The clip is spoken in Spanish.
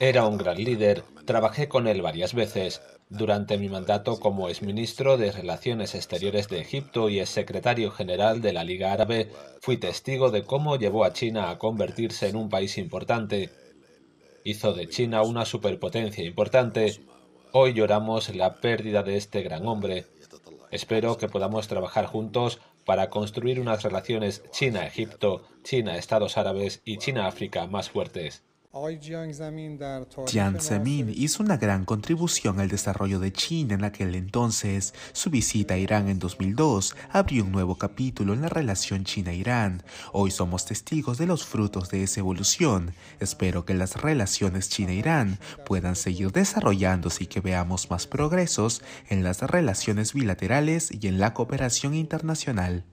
Era un gran líder, trabajé con él varias veces. Durante mi mandato como exministro de Relaciones Exteriores de Egipto y exsecretario general de la Liga Árabe, fui testigo de cómo llevó a China a convertirse en un país importante. Hizo de China una superpotencia importante. Hoy lloramos la pérdida de este gran hombre. Espero que podamos trabajar juntos para construir unas relaciones China-Egipto, China-Estados Árabes y China-África más fuertes. Jiang Zemin hizo una gran contribución al desarrollo de China en aquel entonces. Su visita a Irán en 2002 abrió un nuevo capítulo en la relación China-Irán. Hoy somos testigos de los frutos de esa evolución. Espero que las relaciones China-Irán puedan seguir desarrollándose y que veamos más progresos en las relaciones bilaterales y en la cooperación internacional.